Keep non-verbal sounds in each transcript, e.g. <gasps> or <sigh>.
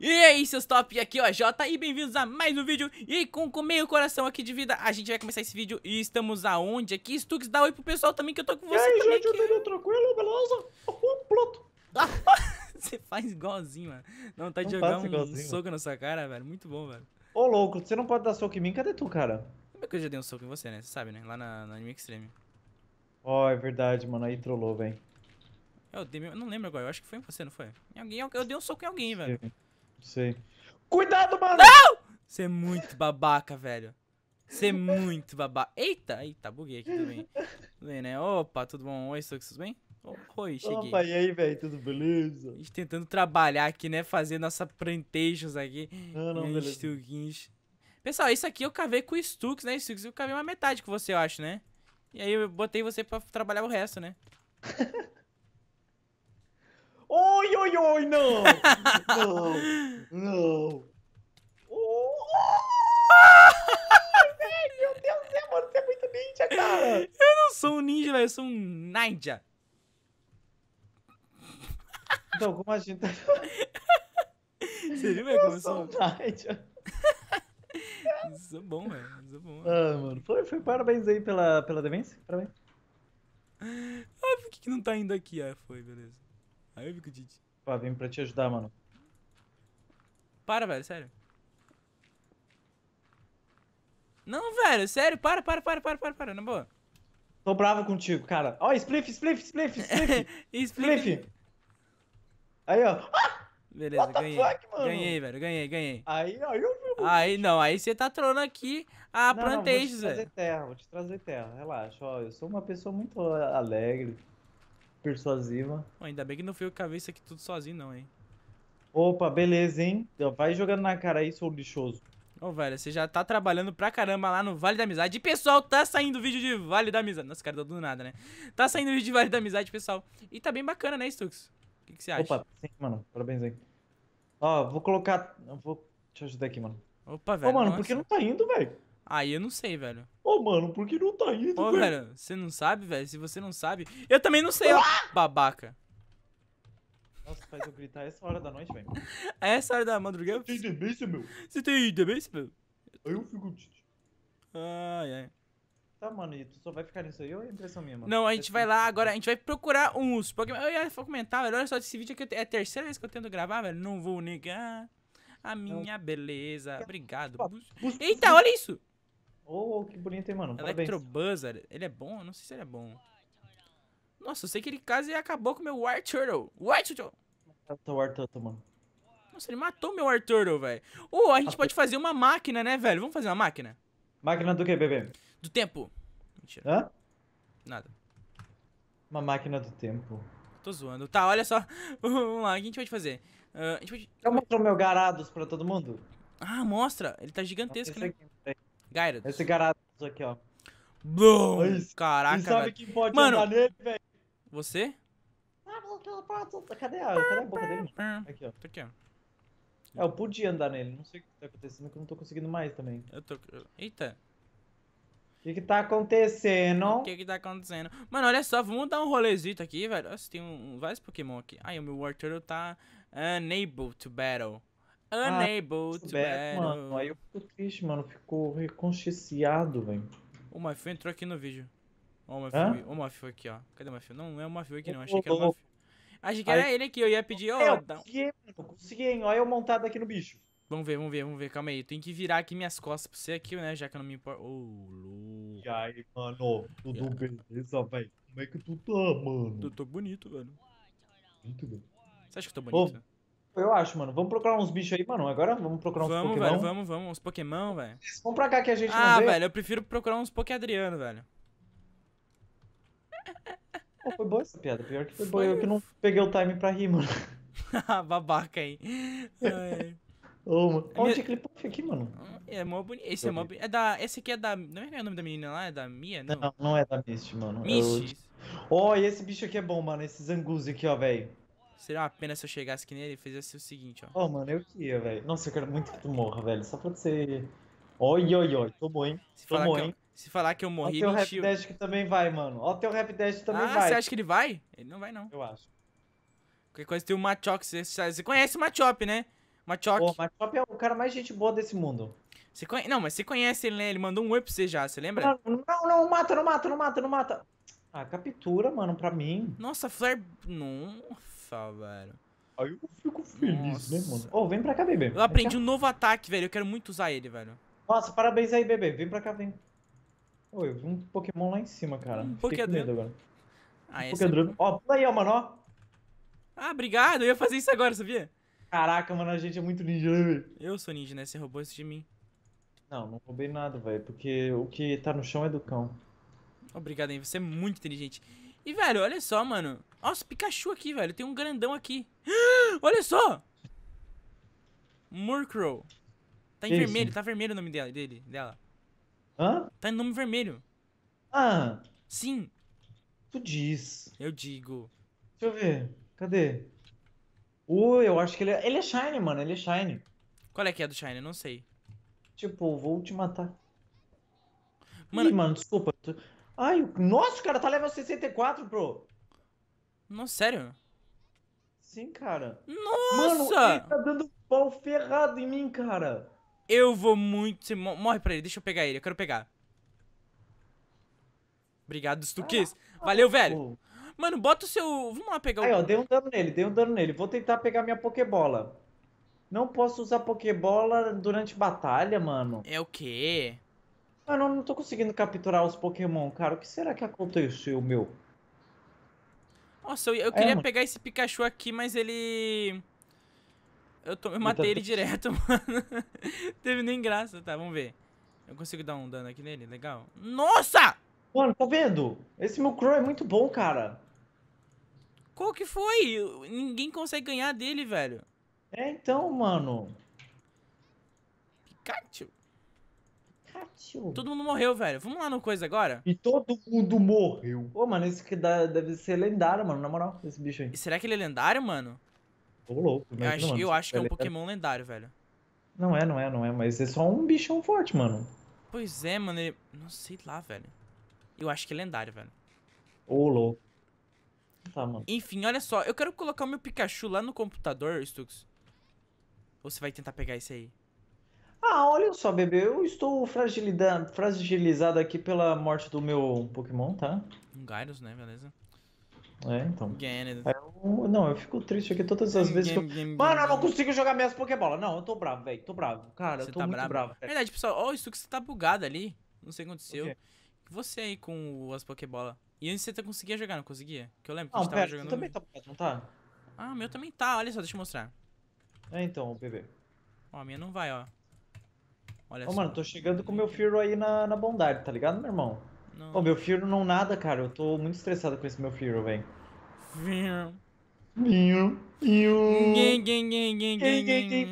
E aí, é seus top, aqui é o Jota e bem-vindos a mais um vídeo E com, com meio coração aqui de vida, a gente vai começar esse vídeo e estamos aonde? Aqui, Stux, dá oi pro pessoal também que eu tô com você e aí, também gente, aqui. Aí, tranquilo, beleza? Um ploto ah, <laughs> Você faz igualzinho, mano Não, tá de jogar um soco na sua cara, velho, muito bom, velho Ô, louco, você não pode dar soco em mim, cadê tu, cara? Como é que eu já dei um soco em você, né? Você sabe, né? Lá na, na Anime Extreme Ó, oh, é verdade, mano, aí trollou, velho é Eu dei, eu não lembro agora, eu acho que foi em você, não foi? Em alguém, eu, eu dei um soco em alguém, velho Sim. Sei. Cuidado, mano! Não! Você é muito babaca, velho. Você é muito babaca. Eita, eita, buguei aqui também. Tudo bem, né? Opa, tudo bom? Oi, Stux, tudo bem? Oi, cheguei. Opa, e aí, velho? Tudo beleza? A gente tentando trabalhar aqui, né? Fazer nossa plantations aqui. Não, não, beleza. Pessoal, isso aqui eu cavei com o Stux, né, Stux? Eu cavei uma metade com você, eu acho, né? E aí eu botei você pra trabalhar o resto, né? <laughs> Oi, oi, oi, não! <laughs> não! Não! Oh, oh, velho, meu Deus, é, mano, você é muito ninja, cara! Eu não sou um ninja, velho, eu sou um ninja. Então, como a gente... Você viu, velho, como é eu sou um ninja? Isso é bom, velho. Isso é bom. Ah, mano. Foi, foi parabéns aí pela, pela demência. Parabéns. Ah, por que, que não tá indo aqui? Ah, foi, beleza. Aí eu o Tite. Pá, vim pra te ajudar, mano. Para, velho, sério. Não, velho, sério, para, para, para, para, para, para, na boa. Tô bravo contigo, cara. Ó, oh, spliff, spliff, spliff, spliff. <laughs> spliff. Aí, ó. Ah! Beleza, What ganhei. Fuck, ganhei, velho, ganhei, ganhei. Aí, ó, eu vi. Aí, não, aí você tá trolando aqui a não, velho. Vou te trazer terra, vou te trazer terra, relaxa. Ó, eu sou uma pessoa muito alegre persuasiva. ainda bem que não fui eu que cavei isso aqui tudo sozinho, não, hein? Opa, beleza, hein? Vai jogando na cara aí, seu lixoso. Ô, velho, você já tá trabalhando pra caramba lá no Vale da Amizade. E, pessoal, tá saindo vídeo de Vale da Amizade. Nossa, cara, tá do nada, né? Tá saindo vídeo de Vale da Amizade, pessoal. E tá bem bacana, né, Stux? O que, você acha? Opa, sim, mano. Parabéns aí. Ó, vou colocar... vou... te ajudar aqui, mano. Opa, velho. Ô, mano, nossa. por que não tá indo, velho? Aí eu não sei, velho. Ô, oh, mano, por que não tá indo, Ô, velho? velho, você não sabe, velho? Se você não sabe... Eu também não sei, ó, ah! babaca. Nossa, faz eu gritar essa hora da noite, velho. É essa hora da madrugada? Você tem demência, meu? Você tem demência, meu? Aí eu fico... Ai, ai. Tá, mano, e tu só vai ficar nisso aí ou é impressão minha, mano? Não, a gente vai lá agora, a gente vai procurar uns Pokémon. Eu ia comentar, velho, olha só, esse vídeo aqui é a terceira vez que eu tento gravar, velho. Não vou negar a minha beleza. Obrigado. Eita, olha isso! Oh, que bonito, hein, mano. Electrobuzzard, ele é bom? Eu não sei se ele é bom. Nossa, eu sei que ele quase acabou com o meu War Turtle. War Turtle! Matou o War Turtle, mano. Nossa, ele matou meu War Turtle, velho. oh, a gente ah, pode fazer uma máquina, né, velho? Vamos fazer uma máquina? Máquina do que, bebê? Do tempo. Mentira. Hã? Nada. Uma máquina do tempo. Tô zoando. Tá, olha só. <laughs> Vamos lá, o que a gente pode fazer? Uh, a gente pode... Eu mostro o meu Garados pra todo mundo. Ah, mostra. Ele tá gigantesco, né? Aqui. Gyarados. Esse Gyarados aqui, ó. Blum! Caraca, sabe quem pode Mano, nele, velho? Você? Ah, cadê a, cadê a boca dele? Aqui, ó. Tá aqui, ó. É, eu podia andar nele. Não sei o que tá acontecendo, que eu não tô conseguindo mais também. Eu tô... Eita. O que que tá acontecendo? O que que tá acontecendo? Mano, olha só, vamos dar um rolezito aqui, velho. Nossa, tem um, vários Pokémon aqui. Ai, o meu War Turtle tá unable to battle. Ah, Unable ah, to Mano, aí eu fico triste, mano. Ficou reconciliado, velho. O Mafio entrou aqui no vídeo. Ó, o Mafio, o Mafio aqui, ó. Cadê o Mafio? Não, não é o Mafio aqui, não. Achei que era o Mafio. Achei que era aí... ele aqui. Eu ia pedir, ó. Oh, eu consegui, mano. Consegui, hein. Olha eu montado aqui no bicho. Vamos ver, vamos ver, vamos ver. Calma aí. tem que virar aqui minhas costas pra você aqui, né? Já que eu não me importo. Ô, oh, louco. E aí, mano? Tudo yeah. beleza, velho? Como é que tu tá, mano? Eu tô bonito, velho. Muito bem. Você acha que eu tô bonito? eu acho, mano. Vamos procurar uns bichos aí, mano. Agora vamos procurar uns vamos, Pokémon. Vamos, vamos, vamos, uns Pokémon, velho. Vamos pra cá que a gente ah, não vê. Ah, velho, eu prefiro procurar uns Poké Adriano, velho. Pô, foi boa essa piada. Pior que foi, foi. boa. Eu que não peguei o time pra rir, mano. <laughs> Babaca, hein? Ô, mano. Onde é aquele puff aqui, mano. É mó bonito. Esse eu é mó bonito. É, é da... Esse aqui é da. Não é o nome da menina lá? É da Mia? Não, não, não é da Mist, mano. É Mist. Ó, eu... oh, e esse bicho aqui é bom, mano. Esse Zanguzi aqui, ó, velho. Seria uma pena se eu chegasse aqui nele e fizesse o seguinte, ó. Oh, mano, eu queria, velho. Nossa, eu quero muito que tu morra, velho. Só pra você. Oi, oi, oi. bom, hein? Se Tomou, falar hein? Que eu, se falar que eu morri, o teu mentiu. Rap Dash que também vai, mano. Ó, teu Rap Dash também ah, vai. Ah, você acha que ele vai? Ele não vai, não. Eu acho. Qualquer coisa tem o Machop. Você, conhece o Machop, né? Machop. Pô, Machop é o cara mais gente boa desse mundo. Você conhe... Não, mas você conhece ele, né? Ele mandou um oi pra você já, você lembra? Não, não, não, mata, não mata, não mata, não mata. Ah, captura, mano, pra mim. Nossa, Flare. Não. Ufa, velho. Aí eu fico feliz, Nossa. né, mano? Ô, vem pra cá, bebê. Eu aprendi um novo ataque, velho. Eu quero muito usar ele, velho. Nossa, parabéns aí, bebê. Vem pra cá, vem. Ô, eu vi um Pokémon lá em cima, cara. Um hum, Pokédrone. agora. Ah, um Pokédrone. É... Ó, pula aí, ó, mano, ó. Ah, obrigado. Eu ia fazer isso agora, sabia? Caraca, mano, a gente é muito ninja, né, velho? Eu sou ninja, né? Você roubou isso de mim. Não, não roubei nada, velho. Porque o que tá no chão é do cão. Obrigado, hein? Você é muito inteligente. E, velho, olha só, mano. Nossa, Pikachu aqui, velho. Tem um grandão aqui. <gasps> Olha só! Murkrow. Tá em vermelho, tá vermelho o nome dela, dele, dela. Hã? Tá em nome vermelho. Ah. Sim. Tu diz. Eu digo. Deixa eu ver. Cadê? Uh, eu acho que ele é... Ele é Shine, mano. Ele é Shine. Qual é que é do Shine? Eu não sei. Tipo, vou te matar. Mano... Ih, mano, desculpa. Ai, nossa, o cara tá level 64, bro. Nossa, sério? Sim, cara. Nossa! Mano, ele tá dando pau ferrado em mim, cara. Eu vou muito... Morre pra ele, deixa eu pegar ele, eu quero pegar. Obrigado, Stukis. Ah, Valeu, velho. Mano, bota o seu... Vamos lá pegar o... Aí, ó, dei um dano nele, dei um dano nele. Vou tentar pegar minha Pokébola. Não posso usar Pokébola durante batalha, mano. É o quê? Mano, eu não tô conseguindo capturar os Pokémon, cara. O que será que aconteceu, meu? Nossa, eu, eu é, queria mano. pegar esse Pikachu aqui, mas ele... Eu, to... eu tá matei ele direto, <laughs> mano. Teve nem graça, tá? Vamos ver. Eu consigo dar um dano aqui nele? Legal. Nossa! Mano, tá vendo? Esse meu Crow é muito bom, cara. Qual que foi? Ninguém consegue ganhar dele, velho. É, então, mano. Pikachu. Tio. Todo mundo morreu, velho. Vamos lá no coisa agora? E todo mundo morreu. Pô, mano, esse que dá, deve ser lendário, mano, na moral, esse bicho aí. E será que ele é lendário, mano? Tô louco. Eu acho, mano, eu acho que é um é Pokémon lendário, velho. Não é, não é, não é, mas é só um bichão forte, mano. Pois é, mano, ele... Não sei lá, velho. Eu acho que é lendário, velho. Ô, louco. Tá, mano. Enfim, olha só. Eu quero colocar o meu Pikachu lá no computador, Stux. Ou você vai tentar pegar esse aí? Ah, olha só, bebê, eu estou fragilizado aqui pela morte do meu Pokémon, tá? Um Gyros, né? Beleza. É, então. Eu, não, eu fico triste aqui todas as vezes game, que eu... Game, Mano, eu não consigo jogar minhas Pokébola. Não, eu tô bravo, velho. Tô bravo. Cara, você eu tô tá muito bravo. bravo Verdade, pessoal. Olha oh, isso que você tá bugado ali. Não sei o que aconteceu. Okay. Você aí com as Pokébola. E antes você conseguia jogar, não conseguia? Que eu lembro que não, a gente pera, tava jogando... Não, também tá bugado, não tá? Ah, meu também tá. Olha só, deixa eu mostrar. É, então, bebê. Ó, a minha não vai, ó. Olha Ô, só. mano, tô chegando com o meu Firo aí na, na bondade, tá ligado, meu irmão? Não. Ô, meu Firo não nada, cara. Eu tô muito estressado com esse meu Firo, velho. Firo. Ninho, ninho.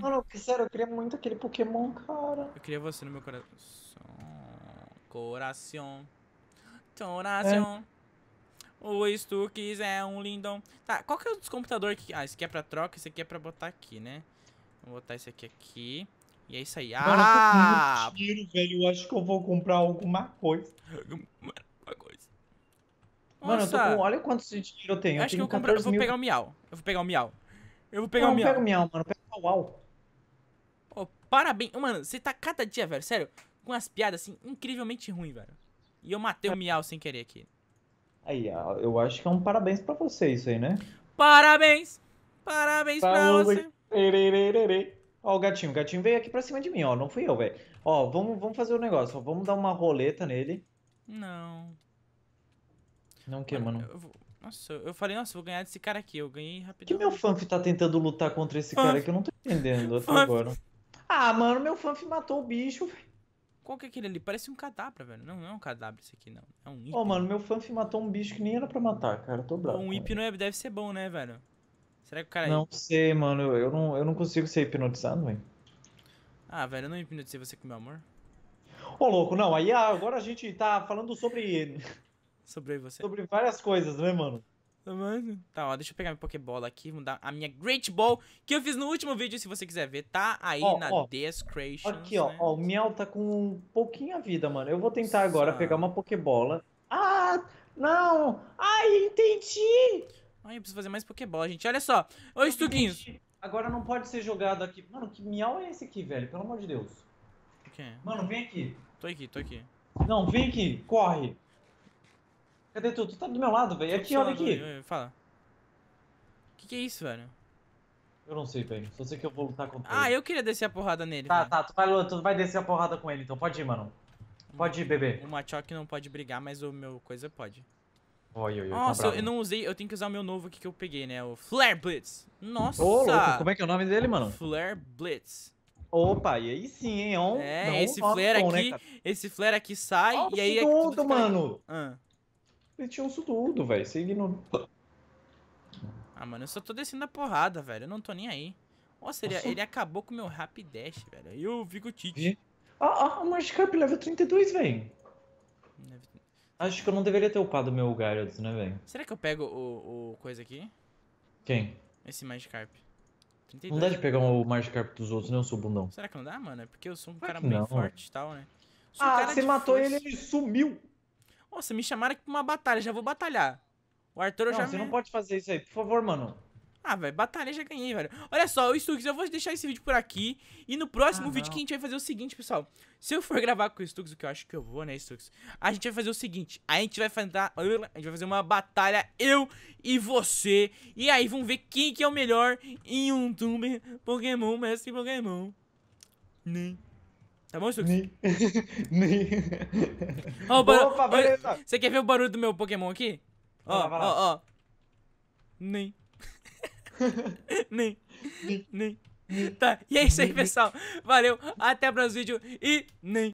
Mano, sério, eu queria muito aquele Pokémon, cara. Eu queria você no meu coração. Coração. É. Coração. É. O Stukis é um lindão. Tá, qual que é o computador que... Ah, esse aqui é pra troca, esse aqui é pra botar aqui, né? Vou botar esse aqui aqui. E é isso aí. Mano, ah! Eu dinheiro, velho. Eu acho que eu vou comprar alguma coisa. Alguma coisa. Mano, eu tô com... Olha quanto dinheiro eu tenho. Eu acho tenho que eu, compro... eu vou pegar o Miau. Eu vou pegar o Miau. Eu vou pegar não, o Miau. Eu pego o Miau, mano. Pega o Uau. Oh, parabéns. Mano, você tá cada dia, velho. Sério. Com as piadas, assim, incrivelmente ruim, velho. E eu matei o Miau sem querer aqui. Aí, eu acho que é um parabéns pra você isso aí, né? Parabéns! Parabéns Saúde. pra você! Ó, o gatinho, o gatinho veio aqui pra cima de mim, ó. Não fui eu, velho. Ó, vamos, vamos fazer o um negócio. Ó, vamos dar uma roleta nele. Não. Não o que, mano? mano? Eu vou... Nossa, eu falei, nossa, eu vou ganhar desse cara aqui. Eu ganhei rapidinho. que meu fanf tá tentando lutar contra esse fanf. cara que eu não tô entendendo <laughs> até agora? Ah, mano, meu fanf matou o bicho, velho. Qual que é aquele ali? Parece um cadáver, velho. Não, não é um cadáver esse aqui, não. É um hip. Ó, oh, mano, meu fanf matou um bicho que nem era pra matar, cara. Eu tô bravo. Um hip não é, deve ser bom, né, velho? Será que o cara. Não sei, mano. Eu, eu não, eu não consigo ser hipnotizado, velho. Ah, velho, eu não hipnotizei você com meu amor. Ô, louco, não. Aí ah, agora a gente tá falando sobre. <laughs> Sobre você. Sobre várias coisas, né, mano? Tá Mano. Tá, ó, deixa eu pegar minha Pokébola aqui, dar a minha Great Ball, que eu fiz no último vídeo, se você quiser ver, tá aí ó, na ó, description. Aqui, ó, né? ó, o Miau tá com pouquinha vida, mano. Eu vou tentar Nossa. agora pegar uma Pokébola. Ah, não! Ai, entendi! Ai, eu preciso fazer mais Pokébola, gente. Olha só. Oi, Estuguinhos. Agora não pode ser jogado aqui. Mano, que miau é esse aqui, velho? Pelo amor de Deus. O quê? Mano, vem aqui. Tô aqui, tô aqui. Não, vem aqui. Corre. Cadê tu? Tu tá do meu lado, velho. Aqui, olha aqui. Eu, eu, fala. O que, que é isso, velho? Eu não sei, velho. Só sei que eu vou lutar contra ah, ele. Ah, eu queria descer a porrada nele. Tá, tá. Tu vai, tu vai descer a porrada com ele, então. Pode ir, mano. Pode ir, bebê. O Machoke não pode brigar, mas o meu coisa pode. Oi, oi, tá Nossa, tá eu não usei, eu tenho que usar o meu novo aqui que eu peguei, né? O Flare Blitz. Nossa! Ô, louco, como é que é o nome dele, mano? Flare Blitz. Opa, e aí sim, hein? On, é, não, esse flare bom, né, aqui, né, esse flare aqui sai oh, e aí... Tudo, é tudo fica... mano! Ah. Ele tinha isso tudo, velho, você ignorou. Ah, mano, eu só tô descendo a porrada, velho, eu não tô nem aí. Nossa, ele, Nossa. ele acabou com o meu Rapidash, velho, eu fico tite. Ah, ó, ah, o Magikarp level 32, velho. Level Acho que eu não deveria ter upado meu Gyarados, né, velho? Será que eu pego o, o coisa aqui? Quem? Esse Magikarp. 32. Não dá de pegar o Magikarp dos outros, né? Eu subo, Será que não dá, mano? É porque eu sou um cara não, bem forte e tal, né? Sou ah, um você matou força. ele, ele sumiu! Nossa, me chamaram aqui pra uma batalha, já vou batalhar. O Arthur eu não, Você me... não pode fazer isso aí, por favor, mano. Ah, velho, batalha já ganhei, velho. Olha só, Stux, eu vou deixar esse vídeo por aqui. E no próximo ah, vídeo que a gente vai fazer o seguinte, pessoal. Se eu for <laughs> gravar com o Stux, o que eu acho que eu vou, né, Stux? A gente vai fazer o seguinte. A gente vai fazer, a gente vai fazer uma batalha, eu e você. E aí, vamos ver quem que é o melhor em um tumbe Pokémon, mestre Pokémon. Nem. Tá bom, Stux? Nem. Oh, <laughs> Ó, o barulho. Você quer ver o barulho do meu Pokémon aqui? Ó, ó, ó. Nem. <laughs> nem. Nem. Tá, e é isso aí, pessoal. Valeu, até o próximo vídeo e nem.